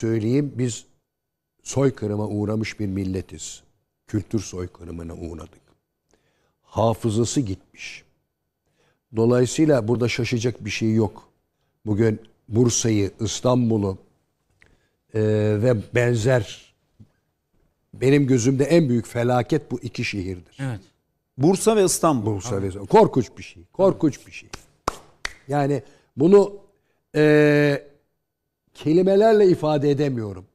söyleyeyim biz soykırıma uğramış bir milletiz. Kültür soykırımına uğradık. Hafızası gitmiş. Dolayısıyla burada şaşacak bir şey yok. Bugün Bursa'yı, İstanbul'u e, ve benzer benim gözümde en büyük felaket bu iki şehirdir. Evet. Bursa ve İstanbul. Bursa ve İstanbul. Korkunç bir şey. Korkunç bir şey. Yani bunu e, kelimelerle ifade edemiyorum.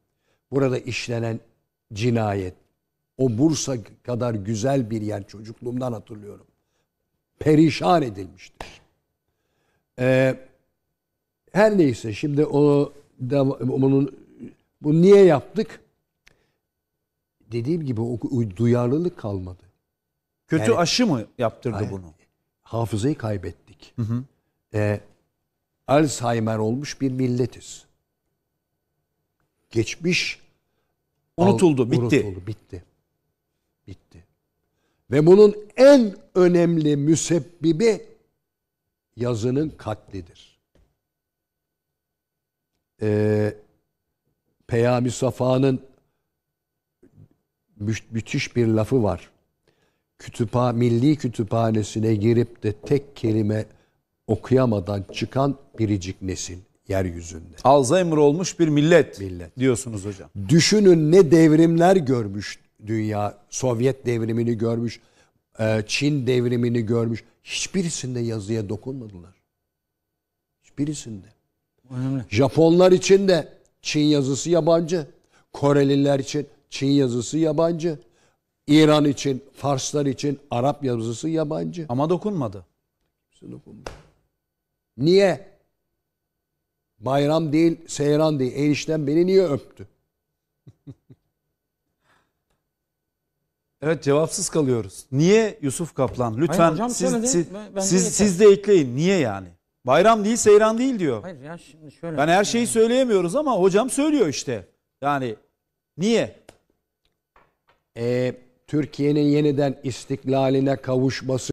Burada işlenen cinayet. O Bursa kadar güzel bir yer çocukluğumdan hatırlıyorum. Perişan edilmiştir. Ee, her neyse şimdi onu bunun bunu niye yaptık? Dediğim gibi o duyarlılık kalmadı. Kötü yani, aşı mı yaptırdı hayır, bunu? Hafızayı kaybettik. Hı hı. Ee, Alzheimer olmuş bir milletiz geçmiş unutuldu, al, bitti. Unutuldu, bitti. Bitti. Ve bunun en önemli müsebbibi yazının katlidir. Ee, Peyami Safa'nın mü müthiş bir lafı var. Kütüpha, milli kütüphanesine girip de tek kelime okuyamadan çıkan biricik nesil yeryüzünde. Alzheimer olmuş bir millet, millet diyorsunuz hocam. Düşünün ne devrimler görmüş dünya. Sovyet devrimini görmüş, e, Çin devrimini görmüş. Hiçbirisinde yazıya dokunmadılar. Hiçbirisinde. Önemli. Japonlar için de Çin yazısı yabancı. Koreliler için Çin yazısı yabancı. İran için, Farslar için Arap yazısı yabancı. Ama dokunmadı. Dokunmadı. Niye? Bayram değil, seyran değil. Enişten beni niye öptü? Evet cevapsız kalıyoruz. Niye Yusuf Kaplan? Lütfen Hayır, hocam, siz, siz, siz, siz de ekleyin. Niye yani? Bayram değil seyran değil diyor. Hayır ya şimdi şöyle. Ben her şeyi söyleyemiyoruz ama hocam söylüyor işte. Yani niye? Ee, Türkiye'nin yeniden istiklaline kavuşması